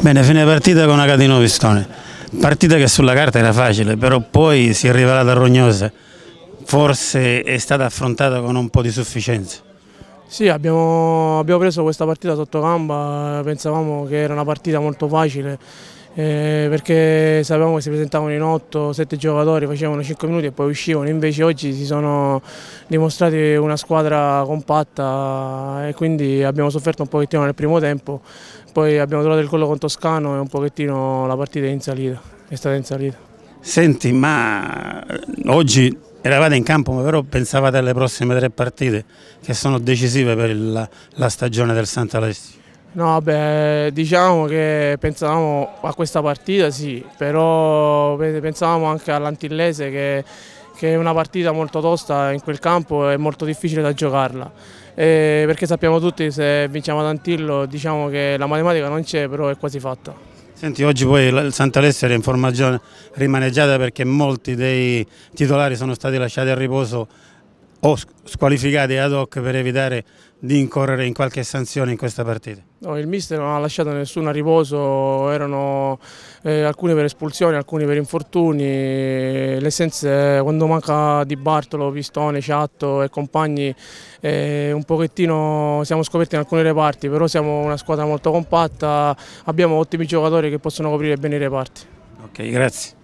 Bene, fine partita con Acadino Pistone. Partita che sulla carta era facile, però poi si è rivelata rognosa. Forse è stata affrontata con un po' di sufficienza. Sì, abbiamo, abbiamo preso questa partita sotto gamba, pensavamo che era una partita molto facile eh, perché sapevamo che si presentavano in 8-7 giocatori, facevano 5 minuti e poi uscivano, invece oggi si sono dimostrati una squadra compatta e quindi abbiamo sofferto un pochettino nel primo tempo, poi abbiamo trovato il collo con Toscano e un pochettino la partita è in salita, è stata in salita. Senti, ma oggi eravate in campo, ma però pensavate alle prossime tre partite che sono decisive per la, la stagione del Sant'Alessio? No, beh, diciamo che pensavamo a questa partita, sì, però pensavamo anche all'Antillese che, che, è una partita molto tosta in quel campo e molto difficile da giocarla. E perché sappiamo tutti se vinciamo ad Antillo diciamo che la matematica non c'è, però è quasi fatta. Senti, oggi poi il Sant'Alessio era in formazione rimaneggiata perché molti dei titolari sono stati lasciati a riposo o squalificati ad hoc per evitare di incorrere in qualche sanzione in questa partita? No, il mister non ha lasciato nessuno a riposo, erano eh, alcune per espulsioni, alcuni per infortuni, eh, l'essenza eh, quando manca Di Bartolo, Pistone, Ciatto e compagni eh, un pochettino siamo scoperti in alcune reparti, però siamo una squadra molto compatta, abbiamo ottimi giocatori che possono coprire bene i reparti. Ok, grazie.